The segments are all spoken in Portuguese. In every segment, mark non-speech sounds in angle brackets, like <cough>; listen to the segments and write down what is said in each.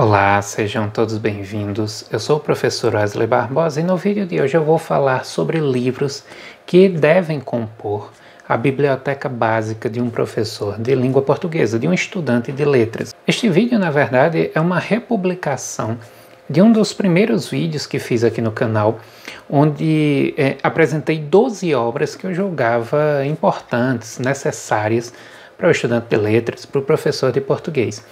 Olá, sejam todos bem-vindos. Eu sou o professor Wesley Barbosa e no vídeo de hoje eu vou falar sobre livros que devem compor a biblioteca básica de um professor de língua portuguesa, de um estudante de letras. Este vídeo, na verdade, é uma republicação de um dos primeiros vídeos que fiz aqui no canal, onde é, apresentei 12 obras que eu julgava importantes, necessárias para o estudante de letras, para o professor de português.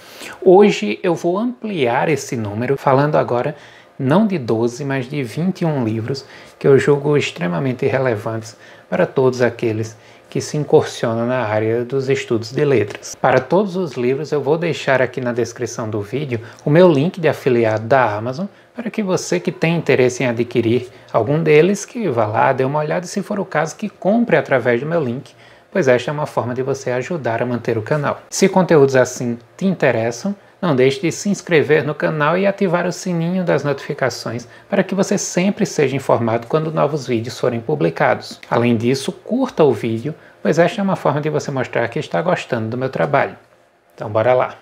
Hoje eu vou ampliar esse número, falando agora não de 12, mas de 21 livros que eu julgo extremamente relevantes para todos aqueles que se incursionam na área dos estudos de letras. Para todos os livros, eu vou deixar aqui na descrição do vídeo o meu link de afiliado da Amazon para que você que tem interesse em adquirir algum deles, que vá lá, dê uma olhada e se for o caso, que compre através do meu link pois esta é uma forma de você ajudar a manter o canal. Se conteúdos assim te interessam, não deixe de se inscrever no canal e ativar o sininho das notificações para que você sempre seja informado quando novos vídeos forem publicados. Além disso, curta o vídeo, pois esta é uma forma de você mostrar que está gostando do meu trabalho. Então, bora lá!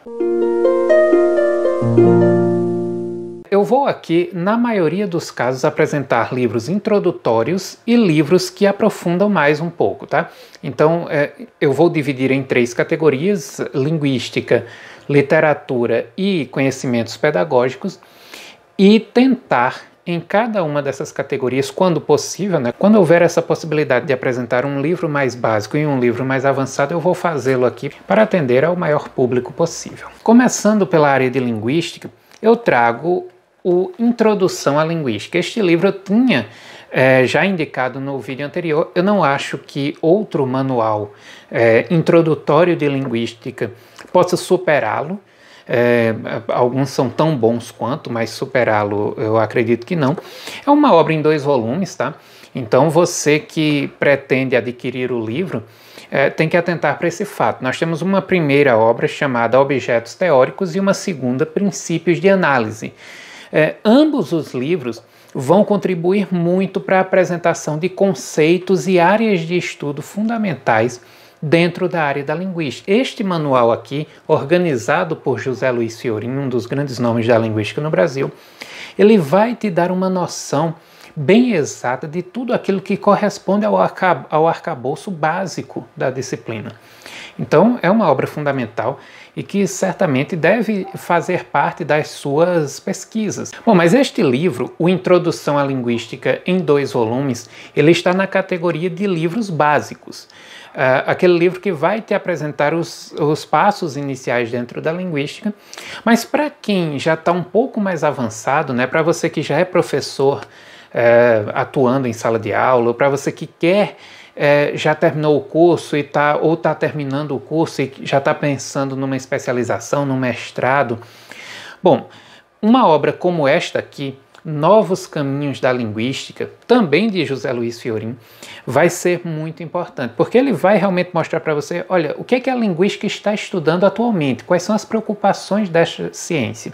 vou aqui, na maioria dos casos, apresentar livros introdutórios e livros que aprofundam mais um pouco, tá? Então, é, eu vou dividir em três categorias: linguística, literatura e conhecimentos pedagógicos, e tentar em cada uma dessas categorias, quando possível, né? quando houver essa possibilidade de apresentar um livro mais básico e um livro mais avançado, eu vou fazê-lo aqui para atender ao maior público possível. Começando pela área de linguística, eu trago o Introdução à Linguística. Este livro eu tinha é, já indicado no vídeo anterior, eu não acho que outro manual é, introdutório de linguística possa superá-lo. É, alguns são tão bons quanto, mas superá-lo eu acredito que não. É uma obra em dois volumes, tá? Então você que pretende adquirir o livro é, tem que atentar para esse fato. Nós temos uma primeira obra chamada Objetos Teóricos e uma segunda, Princípios de Análise. É, ambos os livros vão contribuir muito para a apresentação de conceitos e áreas de estudo fundamentais dentro da área da linguística. Este manual aqui, organizado por José Luiz Fiorin, um dos grandes nomes da linguística no Brasil, ele vai te dar uma noção bem exata de tudo aquilo que corresponde ao, arca, ao arcabouço básico da disciplina. Então, é uma obra fundamental e que certamente deve fazer parte das suas pesquisas. Bom, mas este livro, o Introdução à Linguística em dois volumes, ele está na categoria de livros básicos. Uh, aquele livro que vai te apresentar os, os passos iniciais dentro da linguística, mas para quem já está um pouco mais avançado, né, para você que já é professor uh, atuando em sala de aula, para você que quer é, já terminou o curso e tá, ou está terminando o curso e já está pensando numa especialização, num mestrado. Bom, uma obra como esta aqui, novos caminhos da linguística, também de José Luiz Fiorim, vai ser muito importante, porque ele vai realmente mostrar para você, olha, o que é que a linguística está estudando atualmente, quais são as preocupações desta ciência,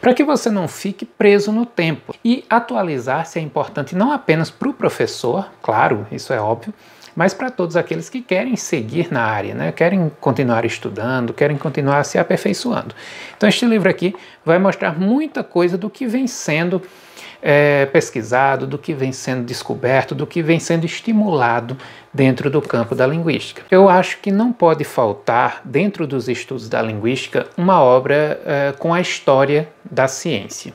para que você não fique preso no tempo. E atualizar-se é importante não apenas para o professor, claro, isso é óbvio, mas para todos aqueles que querem seguir na área, né? querem continuar estudando, querem continuar se aperfeiçoando. Então, este livro aqui vai mostrar muita coisa do que vem sendo é, pesquisado, do que vem sendo descoberto, do que vem sendo estimulado dentro do campo da linguística. Eu acho que não pode faltar, dentro dos estudos da linguística, uma obra é, com a história da ciência.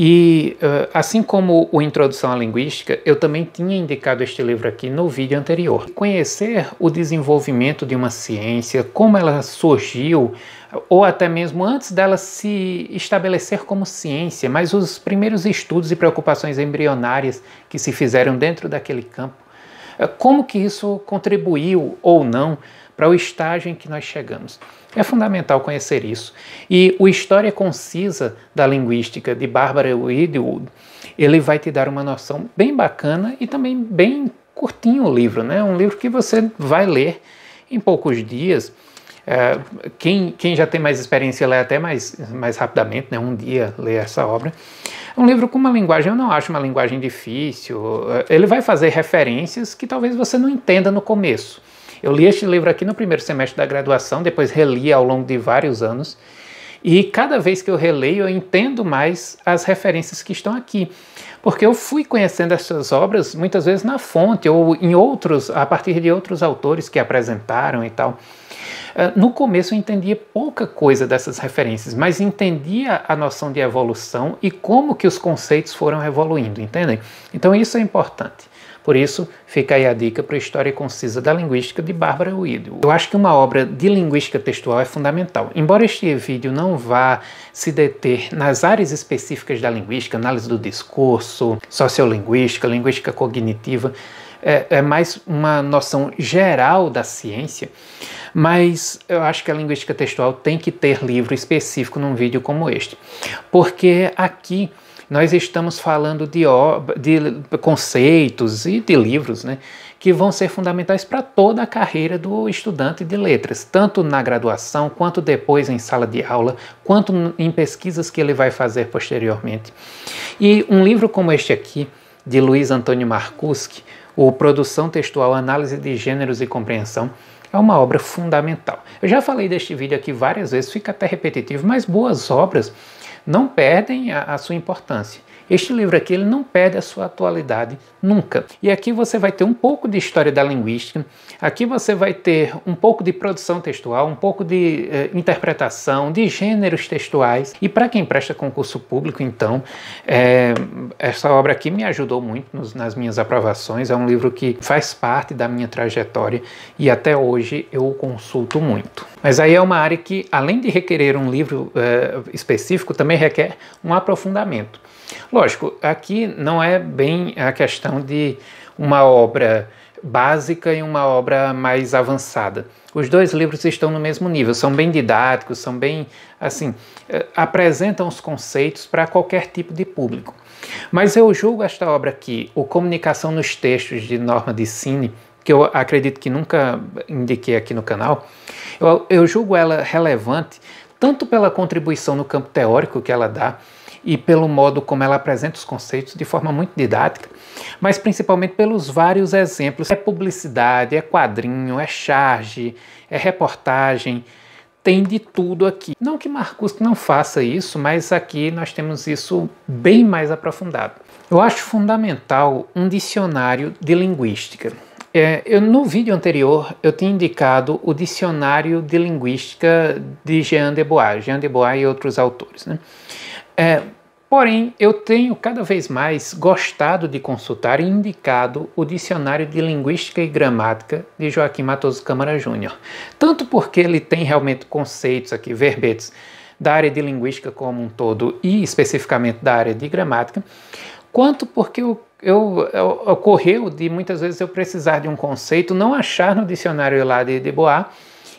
E eh, assim como o Introdução à Linguística, eu também tinha indicado este livro aqui no vídeo anterior. Conhecer o desenvolvimento de uma ciência, como ela surgiu, ou até mesmo antes dela se estabelecer como ciência, mas os primeiros estudos e preocupações embrionárias que se fizeram dentro daquele campo, eh, como que isso contribuiu ou não para o estágio em que nós chegamos. É fundamental conhecer isso. E o História Concisa da Linguística, de Barbara Wedgwood, ele vai te dar uma noção bem bacana e também bem curtinho o livro, né? Um livro que você vai ler em poucos dias. É, quem, quem já tem mais experiência lê até mais, mais rapidamente, né? um dia lê essa obra. É um livro com uma linguagem, eu não acho uma linguagem difícil. É, ele vai fazer referências que talvez você não entenda no começo eu li este livro aqui no primeiro semestre da graduação, depois reli ao longo de vários anos. E cada vez que eu releio, eu entendo mais as referências que estão aqui. Porque eu fui conhecendo essas obras muitas vezes na fonte ou em outros, a partir de outros autores que apresentaram e tal. Eh, no começo eu entendia pouca coisa dessas referências, mas entendia a noção de evolução e como que os conceitos foram evoluindo, entendem? Então isso é importante. Por isso, fica aí a dica para a História Concisa da Linguística de Bárbara Uido. Eu acho que uma obra de linguística textual é fundamental. Embora este vídeo não vá se deter nas áreas específicas da linguística, análise do discurso, sociolinguística, linguística cognitiva, é, é, mais uma noção geral da ciência, mas eu acho que a linguística textual tem que ter livro específico num vídeo como este, porque aqui nós estamos falando de, de conceitos e de livros né, que vão ser fundamentais para toda a carreira do estudante de letras, tanto na graduação, quanto depois em sala de aula, quanto em pesquisas que ele vai fazer posteriormente. E um livro como este aqui, de Luiz Antônio Marcuski, o Produção Textual, Análise de Gêneros e Compreensão, é uma obra fundamental. Eu já falei deste vídeo aqui várias vezes, fica até repetitivo, mas boas obras não perdem a, a sua importância. Este livro aqui ele não perde a sua atualidade nunca. E aqui você vai ter um pouco de história da linguística, aqui você vai ter um pouco de produção textual, um pouco de eh, interpretação, de gêneros textuais. E para quem presta concurso público, então, é, essa obra aqui me ajudou muito nos, nas minhas aprovações. É um livro que faz parte da minha trajetória e até hoje eu o consulto muito. Mas aí é uma área que, além de requerer um livro eh, específico, também requer um aprofundamento. Lógico, aqui não é bem a questão de uma obra básica e uma obra mais avançada. Os dois livros estão no mesmo nível, são bem didáticos, são bem assim, eh, apresentam os conceitos para qualquer tipo de público. Mas eu julgo esta obra aqui, o Comunicação nos Textos de Norma de Cine, que eu acredito que nunca indiquei aqui no canal, eu, eu julgo ela relevante tanto pela contribuição no campo teórico que ela dá, e pelo modo como ela apresenta os conceitos de forma muito didática, mas principalmente pelos vários exemplos. É publicidade, é quadrinho, é charge, é reportagem, tem de tudo aqui. Não que Marcus não faça isso, mas aqui nós temos isso bem mais aprofundado. Eu acho fundamental um dicionário de linguística. É, eu, no vídeo anterior eu tinha indicado o dicionário de linguística de Jean de Bois, Jean de Bois e outros autores. Né? É, porém, eu tenho cada vez mais gostado de consultar e indicado o Dicionário de Linguística e Gramática de Joaquim Matoso Câmara Júnior, tanto porque ele tem realmente conceitos aqui, verbetes, da área de linguística como um todo e especificamente da área de gramática, quanto porque eu, eu, eu, ocorreu de muitas vezes eu precisar de um conceito, não achar no dicionário lá de Debois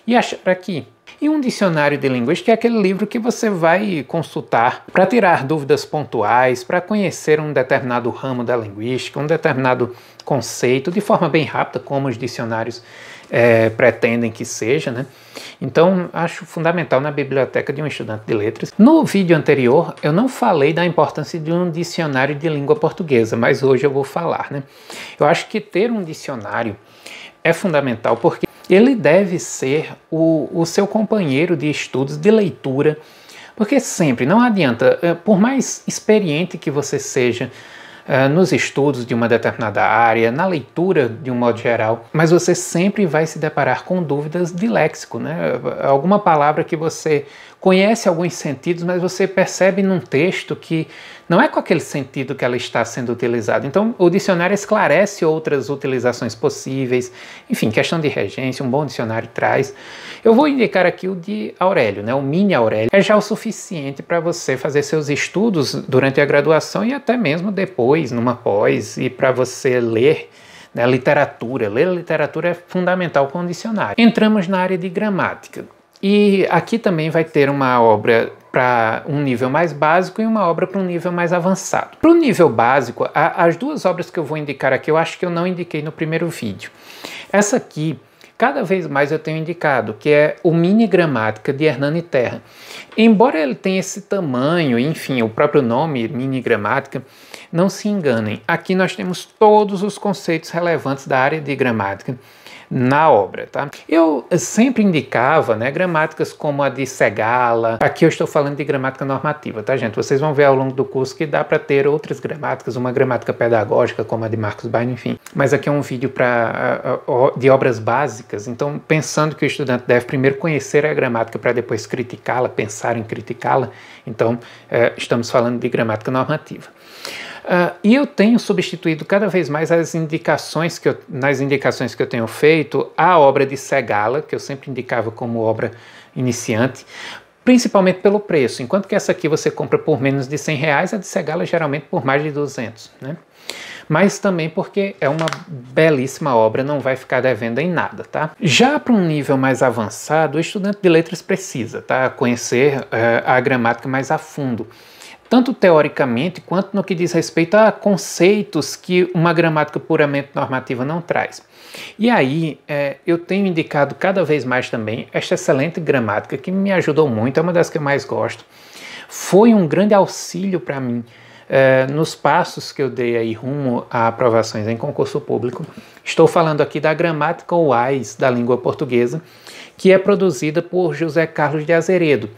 e achar aqui. E um dicionário de linguística é aquele livro que você vai consultar para tirar dúvidas pontuais, para conhecer um determinado ramo da linguística, um determinado conceito, de forma bem rápida, como os dicionários é, pretendem que seja, né? Então, acho fundamental na biblioteca de um estudante de letras. No vídeo anterior, eu não falei da importância de um dicionário de língua portuguesa, mas hoje eu vou falar, né? Eu acho que ter um dicionário é fundamental porque ele deve ser o, o seu companheiro de estudos, de leitura, porque sempre, não adianta, eh, por mais experiente que você seja, eh, nos estudos de uma determinada área, na leitura de um modo geral, mas você sempre vai se deparar com dúvidas de léxico, né? Alguma palavra que você conhece alguns sentidos, mas você percebe num texto que não é com aquele sentido que ela está sendo utilizada. Então, o dicionário esclarece outras utilizações possíveis. Enfim, questão de regência, um bom dicionário traz. Eu vou indicar aqui o de Aurélio, né? O mini Aurélio. É já o suficiente para você fazer seus estudos durante a graduação e até mesmo depois, numa pós, e para você ler né, literatura. Ler literatura é fundamental para um dicionário. Entramos na área de gramática. E aqui também vai ter uma obra para um nível mais básico e uma obra para um nível mais avançado. Para o nível básico, a, as duas obras que eu vou indicar aqui, eu acho que eu não indiquei no primeiro vídeo. Essa aqui, cada vez mais eu tenho indicado, que é o Mini Gramática de Hernani Terra. Embora ele tenha esse tamanho, enfim, o próprio nome, Mini Gramática, não se enganem. Aqui nós temos todos os conceitos relevantes da área de gramática na obra. Tá? Eu sempre indicava né, gramáticas como a de Segala, aqui eu estou falando de gramática normativa, tá gente? Vocês vão ver ao longo do curso que dá para ter outras gramáticas, uma gramática pedagógica como a de Marcos Bain, enfim. Mas aqui é um vídeo para de obras básicas, então pensando que o estudante deve primeiro conhecer a gramática para depois criticá-la, pensar em criticá-la, então é, estamos falando de gramática normativa. Uh, e eu tenho substituído cada vez mais as indicações que eu, nas indicações que eu tenho feito a obra de Segala, que eu sempre indicava como obra iniciante, principalmente pelo preço. Enquanto que essa aqui você compra por menos de 100 reais, a de Segala é geralmente por mais de 200, né? Mas também porque é uma belíssima obra, não vai ficar devendo em nada, tá? Já para um nível mais avançado, o estudante de letras precisa, tá? Conhecer uh, a gramática mais a fundo tanto teoricamente quanto no que diz respeito a conceitos que uma gramática puramente normativa não traz. E aí é, eu tenho indicado cada vez mais também esta excelente gramática que me ajudou muito, é uma das que eu mais gosto. Foi um grande auxílio para mim é, nos passos que eu dei aí rumo a aprovações em concurso público. Estou falando aqui da gramática WISE da língua portuguesa, que é produzida por José Carlos de Azeredo.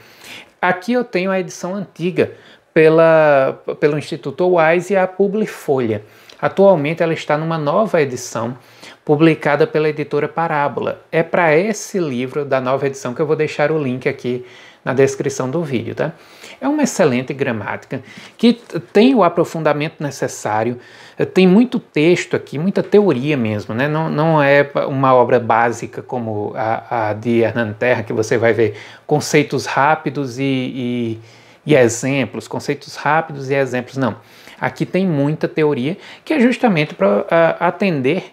Aqui eu tenho a edição antiga, pela, pelo Instituto Wise e a Publifolha. Atualmente ela está numa nova edição publicada pela editora Parábola. É para esse livro da nova edição que eu vou deixar o link aqui na descrição do vídeo, tá? É uma excelente gramática que tem o aprofundamento necessário, eh, tem muito texto aqui, muita teoria mesmo, né? Não, não é uma obra básica como a, a de Hernan Terra, que você vai ver conceitos rápidos e, e e exemplos, conceitos rápidos e exemplos. Não. Aqui tem muita teoria que é justamente para atender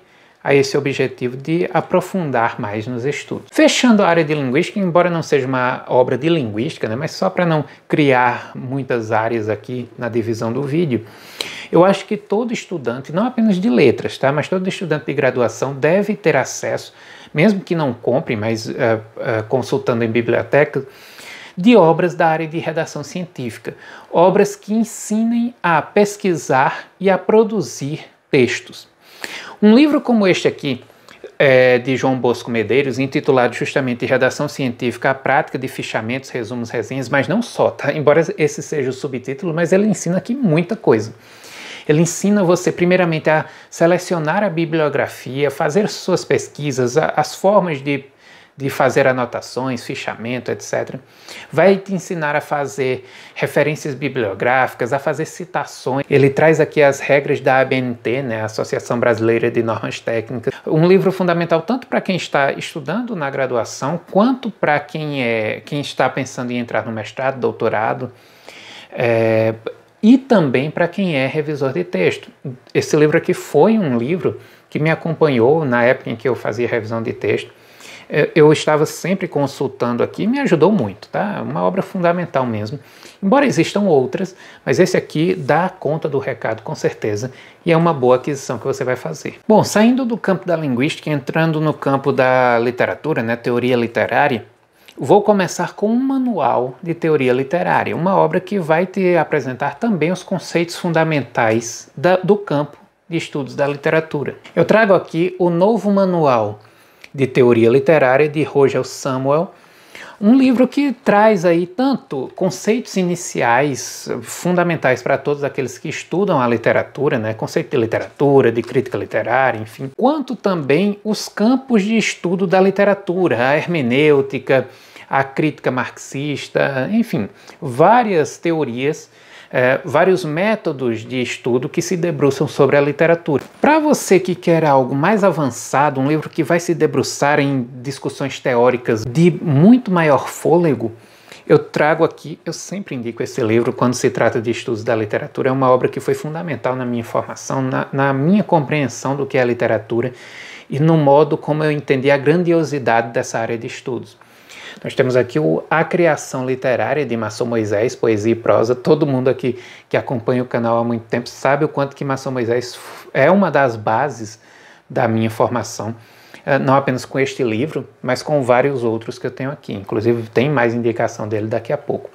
a esse objetivo de aprofundar mais nos estudos. Fechando a área de linguística, embora não seja uma obra de linguística, né, mas só para não criar muitas áreas aqui na divisão do vídeo, eu acho que todo estudante, não apenas de letras, tá, mas todo estudante de graduação deve ter acesso, mesmo que não compre, mas uh, uh, consultando em biblioteca de obras da área de redação científica, obras que ensinem a pesquisar e a produzir textos. Um livro como este aqui, é, de João Bosco Medeiros, intitulado justamente Redação Científica, a Prática de Fichamentos, Resumos, Resenhas, mas não só, tá? Embora esse seja o subtítulo, mas ele ensina aqui muita coisa. Ele ensina você, primeiramente, a selecionar a bibliografia, fazer suas pesquisas, a, as formas de de fazer anotações, fichamento, etc. Vai te ensinar a fazer referências bibliográficas, a fazer citações. Ele traz aqui as regras da ABNT, né, Associação Brasileira de Normas Técnicas. Um livro fundamental tanto para quem está estudando na graduação, quanto para quem, é, quem está pensando em entrar no mestrado, doutorado. É, e também para quem é revisor de texto. Esse livro aqui foi um livro que me acompanhou na época em que eu fazia revisão de texto eu estava sempre consultando aqui, me ajudou muito, tá? Uma obra fundamental mesmo. Embora existam outras, mas esse aqui dá conta do recado com certeza e é uma boa aquisição que você vai fazer. Bom, saindo do campo da linguística, entrando no campo da literatura, né, teoria literária, vou começar com um manual de teoria literária, uma obra que vai te apresentar também os conceitos fundamentais da, do campo de estudos da literatura. Eu trago aqui o novo manual de teoria literária de Roger Samuel, um livro que traz aí tanto conceitos iniciais fundamentais para todos aqueles que estudam a literatura, né, conceito de literatura, de crítica literária, enfim, quanto também os campos de estudo da literatura, a hermenêutica, a crítica marxista, enfim, várias teorias é, vários métodos de estudo que se debruçam sobre a literatura. Para você que quer algo mais avançado, um livro que vai se debruçar em discussões teóricas de muito maior fôlego, eu trago aqui, eu sempre indico esse livro quando se trata de estudos da literatura, é uma obra que foi fundamental na minha formação, na, na minha compreensão do que é literatura e no modo como eu entendi a grandiosidade dessa área de estudos. Nós temos aqui o A Criação Literária de Masson Moisés, poesia e prosa. Todo mundo aqui que acompanha o canal há muito tempo sabe o quanto que Masson Moisés é uma das bases da minha formação, é, não apenas com este livro, mas com vários outros que eu tenho aqui. Inclusive tem mais indicação dele daqui a pouco.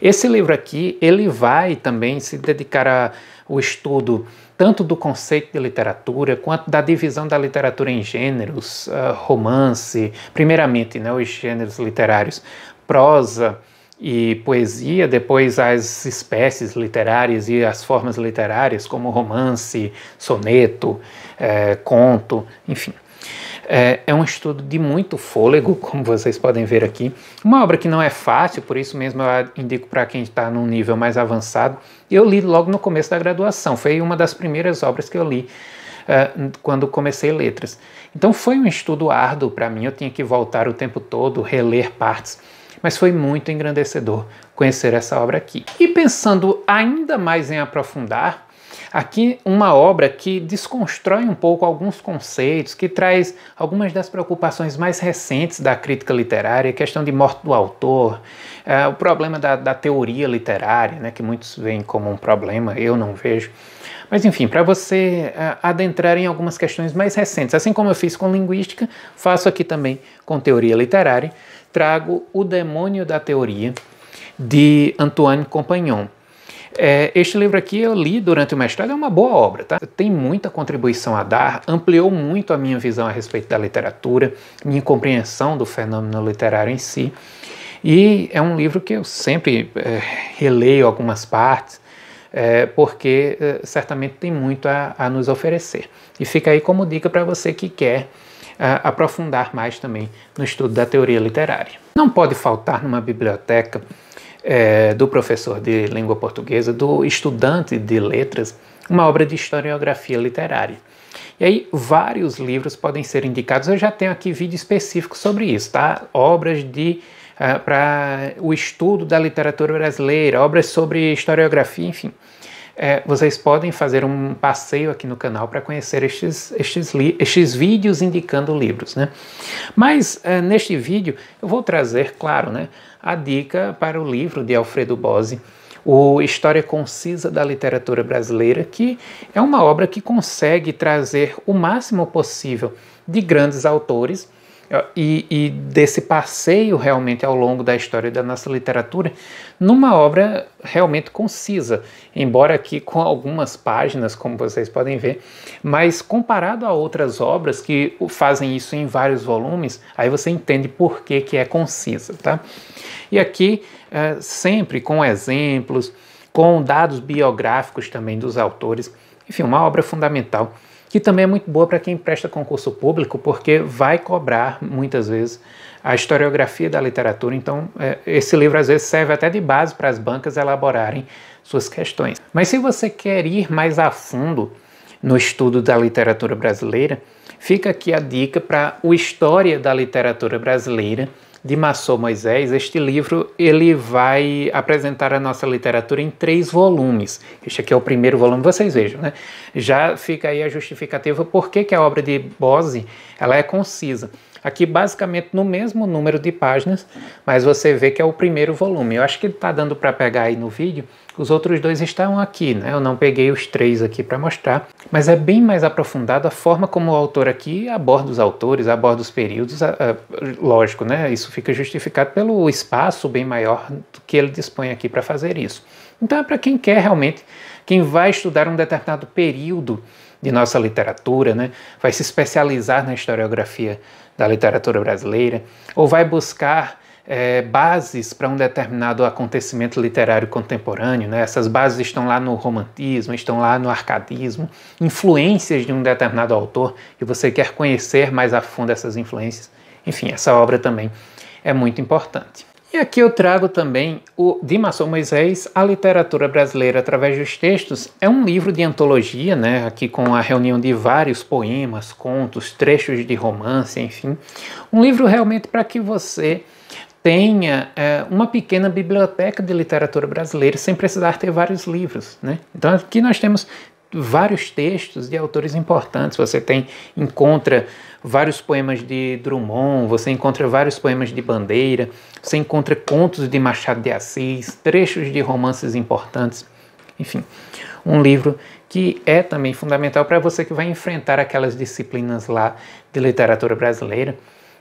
Esse livro aqui, ele vai também se dedicar ao estudo tanto do conceito de literatura quanto da divisão da literatura em gêneros, uh, romance, primeiramente né, os gêneros literários, prosa e poesia, depois as espécies literárias e as formas literárias, como romance, soneto, eh, conto, enfim. É, é um estudo de muito fôlego, <laughs> como vocês podem ver aqui. Uma obra que não é fácil, por isso mesmo eu indico para quem está num nível mais avançado. Eu li logo no começo da graduação, foi uma das primeiras obras que eu li é, quando comecei letras. Então foi um estudo árduo para mim, eu tinha que voltar o tempo todo, reler partes, mas foi muito engrandecedor conhecer essa obra aqui. E pensando ainda mais em aprofundar, Aqui uma obra que desconstrói um pouco alguns conceitos, que traz algumas das preocupações mais recentes da crítica literária, questão de morte do autor, é, o problema da, da teoria literária, né, que muitos veem como um problema, eu não vejo. Mas enfim, para você uh, adentrar em algumas questões mais recentes, assim como eu fiz com linguística, faço aqui também com teoria literária, trago O Demônio da Teoria, de Antoine Compagnon. É, este livro aqui eu li durante o mestrado, é uma boa obra, tá? Tem muita contribuição a dar, ampliou muito a minha visão a respeito da literatura, minha compreensão do fenômeno literário em si. E é um livro que eu sempre é, releio algumas partes, é, porque é, certamente tem muito a, a, nos oferecer. E fica aí como dica para você que quer é, aprofundar mais também no estudo da teoria literária. Não pode faltar numa biblioteca é, do professor de língua portuguesa, do estudante de letras, uma obra de historiografia literária. E aí, vários livros podem ser indicados. Eu já tenho aqui vídeo específico sobre isso, tá? Obras de uh, ah, para o estudo da literatura brasileira, obras sobre historiografia, enfim é, vocês podem fazer um passeio aqui no canal para conhecer estes, estes, estes vídeos indicando livros. Né? Mas é, neste vídeo eu vou trazer, claro, né, a dica para o livro de Alfredo Bose, o História Concisa da Literatura Brasileira, que é uma obra que consegue trazer o máximo possível de grandes autores é, e, e, desse passeio realmente ao longo da história da nossa literatura numa obra realmente concisa, embora aqui com algumas páginas, como vocês podem ver, mas comparado a outras obras que fazem isso em vários volumes, aí você entende por que, que é concisa, tá? E aqui, é, sempre com exemplos, com dados biográficos também dos autores, enfim, uma obra fundamental que também é muito boa para quem presta concurso público, porque vai cobrar muitas vezes a historiografia da literatura. Então, é, esse livro às vezes serve até de base para as bancas elaborarem suas questões. Mas se você quer ir mais a fundo no estudo da literatura brasileira, fica aqui a dica para o História da Literatura Brasileira de Massô Moisés, este livro ele vai apresentar a nossa literatura em três volumes. Este aqui é o primeiro volume, vocês vejam, né? Já fica aí a justificativa por que, que a obra de Bose ela é concisa. Aqui, basicamente, no mesmo número de páginas, mas você vê que é o primeiro volume. Eu acho que está dando para pegar aí no vídeo. Os outros dois estão aqui, né? Eu não peguei os três aqui para mostrar, mas é bem mais aprofundado a forma como o autor aqui aborda os autores, aborda os períodos. lógico, né? Isso fica justificado pelo espaço bem maior que ele dispõe aqui para fazer isso. Então, é para quem quer realmente, quem vai estudar um determinado período de nossa literatura, né? vai se especializar na historiografia da literatura brasileira, ou vai buscar é, bases para um determinado acontecimento literário contemporâneo. Né? Essas bases estão lá no romantismo, estão lá no arcadismo, influências de um determinado autor, e você quer conhecer mais a fundo essas influências. Enfim, essa obra também é muito importante. E aqui eu trago também o de Moisés, A Literatura Brasileira através dos Textos. É um livro de antologia, né? aqui com a reunião de vários poemas, contos, trechos de romance, enfim. Um livro realmente para que você tenha é, uma pequena biblioteca de literatura brasileira sem precisar ter vários livros. Né? Então aqui nós temos vários textos de autores importantes. Você tem encontra vários poemas de Drummond, você encontra vários poemas de Bandeira, você encontra contos de Machado de Assis, trechos de romances importantes. Enfim, um livro que é também fundamental para você que vai enfrentar aquelas disciplinas lá de literatura brasileira,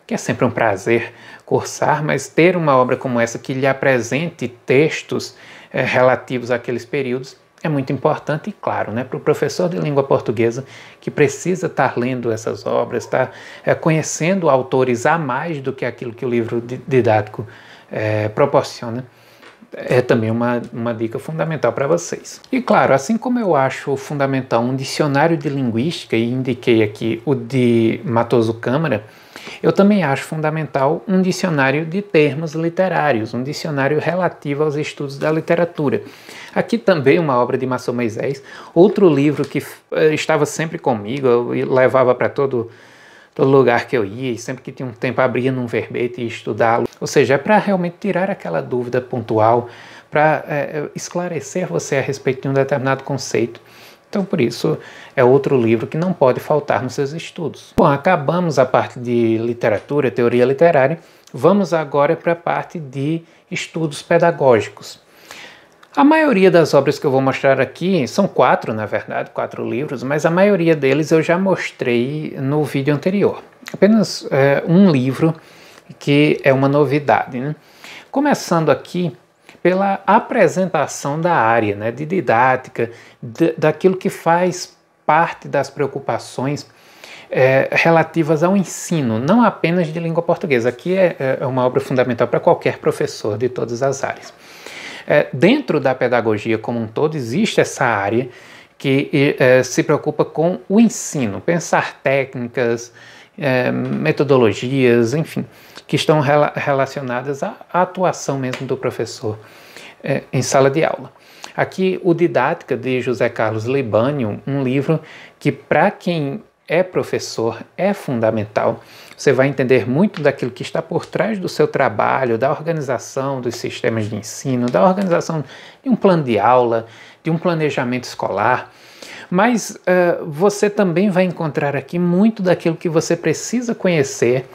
que é sempre um prazer cursar, mas ter uma obra como essa que lhe apresente textos é, relativos àqueles períodos é muito importante e claro, né, para o professor de língua portuguesa que precisa estar lendo essas obras, estar é, eh, conhecendo autores a mais do que aquilo que o livro didático é, proporciona. É também uma, uma dica fundamental para vocês. E claro, assim como eu acho fundamental um dicionário de linguística, e indiquei aqui o de Matoso Câmara, eu também acho fundamental um dicionário de termos literários, um dicionário relativo aos estudos da literatura. Aqui também uma obra de Masson Moisés, outro livro que eh, estava sempre comigo, eu levava para todo todo lugar que eu ia, e sempre que tinha um tempo abria num verbete e estudá-lo. Ou seja, é para realmente tirar aquela dúvida pontual, para é, eh, eh, esclarecer você a respeito de um determinado conceito. Então, por isso, é outro livro que não pode faltar nos seus estudos. Bom, acabamos a parte de literatura, teoria literária, vamos agora para a parte de estudos pedagógicos. A maioria das obras que eu vou mostrar aqui, são quatro na verdade, quatro livros, mas a maioria deles eu já mostrei no vídeo anterior. Apenas é, um livro que é uma novidade. Né? Começando aqui pela apresentação da área, né, de didática, de, daquilo que faz parte das preocupações é, relativas ao ensino, não apenas de língua portuguesa. Aqui é, é, é uma obra fundamental para qualquer professor de todas as áreas. É, dentro da pedagogia como um todo, existe essa área que eh, se preocupa com o ensino, pensar técnicas, é, metodologias, enfim, que estão rela relacionadas à atuação mesmo do professor é, em sala de aula. Aqui o Didática de José Carlos Libânio, um livro que para quem é professor é fundamental. Você vai entender muito daquilo que está por trás do seu trabalho, da organização dos sistemas de ensino, da organização de um plano de aula, de um planejamento escolar. Mas uh, você também vai encontrar aqui muito daquilo que você precisa conhecer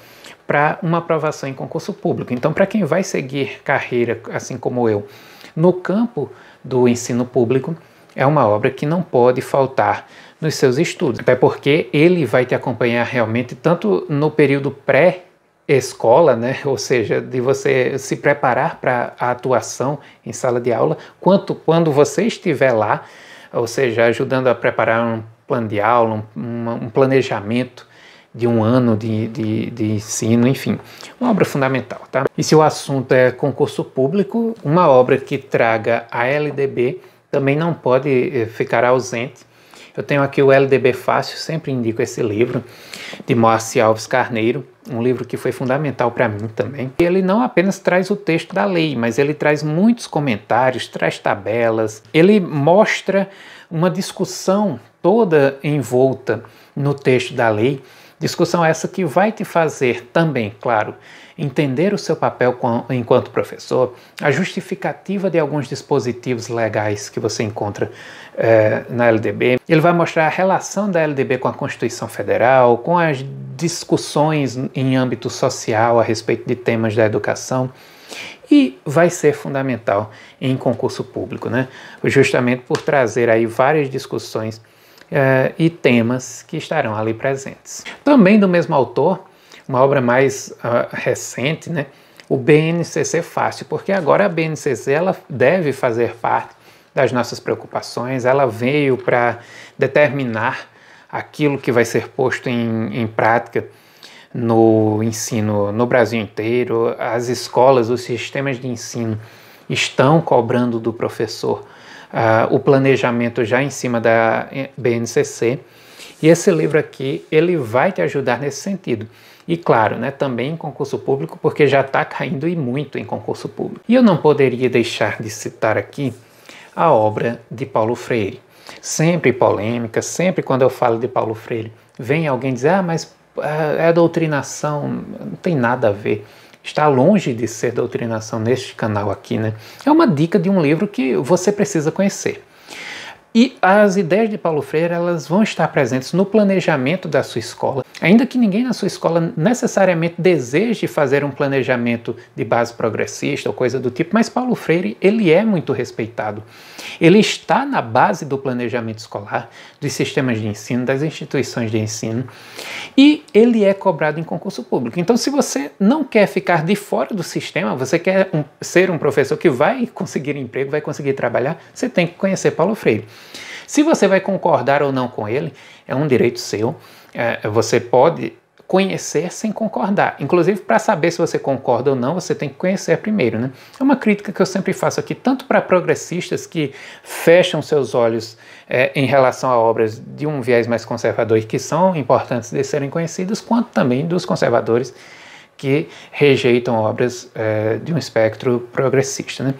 para uma aprovação em concurso público. Então, para quem vai seguir carreira, assim como eu, no campo do ensino público, é uma obra que não pode faltar nos seus estudos, até porque ele vai te acompanhar realmente tanto no período pré escola, né? ou seja, de você se preparar para a atuação em sala de aula, quanto quando você estiver lá ou seja, ajudando a preparar um plano de aula, um, um planejamento de um ano de, de, de, ensino, enfim, uma obra fundamental. Tá? E se o assunto é concurso público, uma obra que traga a LDB também não pode eh, ficar ausente. Eu tenho aqui o LDB Fácil, sempre indico esse livro, de Moacir Alves Carneiro um livro que foi fundamental para mim também. Ele não apenas traz o texto da lei, mas ele traz muitos comentários, traz tabelas, ele mostra uma discussão toda envolta no texto da lei, discussão essa que vai te fazer também, claro, entender o seu papel enquanto professor, a justificativa de alguns dispositivos legais que você encontra eh, na LDB. Ele vai mostrar a relação da LDB com a Constituição Federal, com as discussões em âmbito social a respeito de temas da educação e vai ser fundamental em concurso público, né? justamente por trazer aí várias discussões uh, e temas que estarão ali presentes. Também do mesmo autor, uma obra mais uh, recente, né? o BNCC é Fácil, porque agora a BNCC ela deve fazer parte das nossas preocupações, ela veio para determinar aquilo que vai ser posto em, em prática no ensino no Brasil inteiro, as escolas, os sistemas de ensino estão cobrando do professor uh, o planejamento já em cima da eh, BNCC. E esse livro aqui, ele vai te ajudar nesse sentido. E claro, né, também em concurso público, porque já está caindo e muito em concurso público. E eu não poderia deixar de citar aqui a obra de Paulo Freire. Sempre polêmica, sempre quando eu falo de Paulo Freire, vem alguém dizer: ah, mas ah, é doutrinação, não tem nada a ver. Está longe de ser doutrinação neste canal aqui, né? É uma dica de um livro que você precisa conhecer. E as ideias de Paulo Freire elas vão estar presentes no planejamento da sua escola, Ainda que ninguém na sua escola necessariamente deseje fazer um planejamento de base progressista ou coisa do tipo, mas Paulo Freire, ele é muito respeitado. Ele está na base do planejamento escolar, dos sistemas de ensino, das instituições de ensino, e ele é cobrado em concurso público. Então, se você não quer ficar de fora do sistema, você quer um, ser um professor que vai conseguir emprego, vai conseguir trabalhar, você tem que conhecer Paulo Freire. Se você vai concordar ou não com ele, é um direito seu é, você pode conhecer sem concordar. Inclusive, para saber se você concorda ou não, você tem que conhecer primeiro. Né? É uma crítica que eu sempre faço aqui, tanto para progressistas que fecham seus olhos é, em relação a obras de um viés mais conservador e que são importantes de serem conhecidas, quanto também dos conservadores que rejeitam obras é, de um espectro progressista. Né?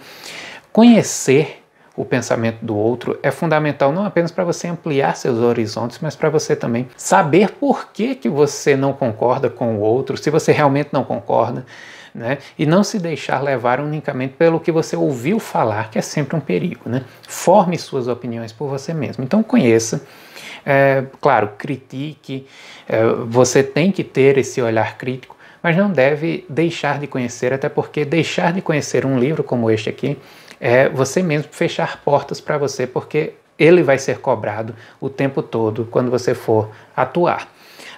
Conhecer o pensamento do outro é fundamental não apenas para você ampliar seus horizontes, mas para você também saber por que, que você não concorda com o outro, se você realmente não concorda. Né? E não se deixar levar unicamente pelo que você ouviu falar, que é sempre um perigo, né? Forme suas opiniões por você mesmo. Então conheça, é, claro, critique. É, você tem que ter esse olhar crítico, mas não deve deixar de conhecer, até porque deixar de conhecer um livro como este aqui é você mesmo fechar portas para você, porque ele vai ser cobrado o tempo todo quando você for atuar.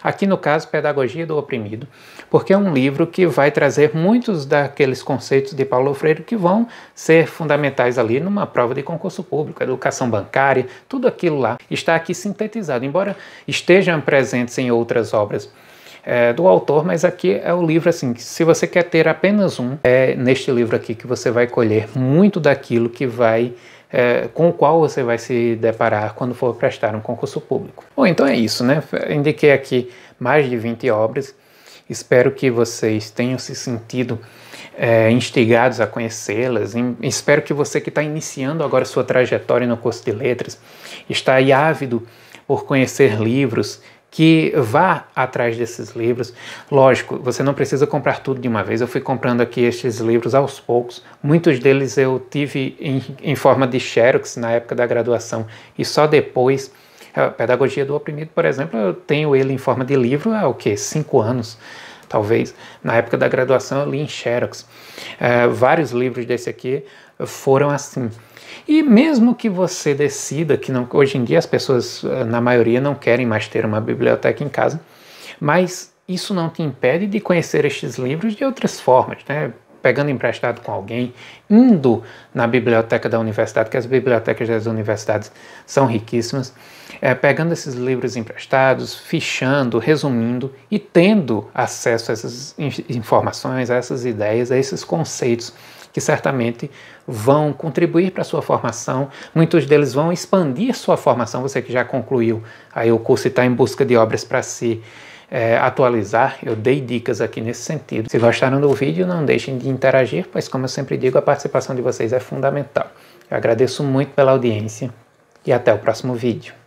Aqui no caso, Pedagogia do Oprimido, porque é um livro que vai trazer muitos daqueles conceitos de Paulo Freire que vão ser fundamentais ali numa prova de concurso público, educação bancária, tudo aquilo lá está aqui sintetizado, embora estejam presentes em outras obras é, do autor, mas aqui é o livro assim, se você quer ter apenas um, é neste livro aqui que você vai colher muito daquilo que vai é, com o qual você vai se deparar quando for prestar um concurso público. Bom, então é isso, né? Indiquei aqui mais de 20 obras. Espero que vocês tenham se sentido é, instigados a conhecê-las. Espero que você que está iniciando agora sua trajetória no curso de letras está ávido por conhecer livros que vá atrás desses livros. Lógico, você não precisa comprar tudo de uma vez. Eu fui comprando aqui estes livros aos poucos. Muitos deles eu tive em, em forma de xerox na época da graduação e só depois. A Pedagogia do Oprimido, por exemplo, eu tenho ele em forma de livro há o quê? Cinco anos, talvez. Na época da graduação eu li em xerox. É, vários livros desse aqui foram assim. E mesmo que você decida que não, hoje em dia as pessoas, eh, na maioria, não querem mais ter uma biblioteca em casa, mas isso não te impede de conhecer estes livros de outras formas, né? pegando emprestado com alguém, indo na biblioteca da universidade, que as bibliotecas das universidades são riquíssimas, é, pegando esses livros emprestados, fichando, resumindo e tendo acesso a essas informações, a essas ideias, a esses conceitos que certamente vão contribuir para a sua formação, muitos deles vão expandir sua formação, você que já concluiu aí o curso e está em busca de obras para se é, atualizar, eu dei dicas aqui nesse sentido. Se gostaram do vídeo, não deixem de interagir, pois como eu sempre digo, a participação de vocês é fundamental. Eu agradeço muito pela audiência e até o próximo vídeo.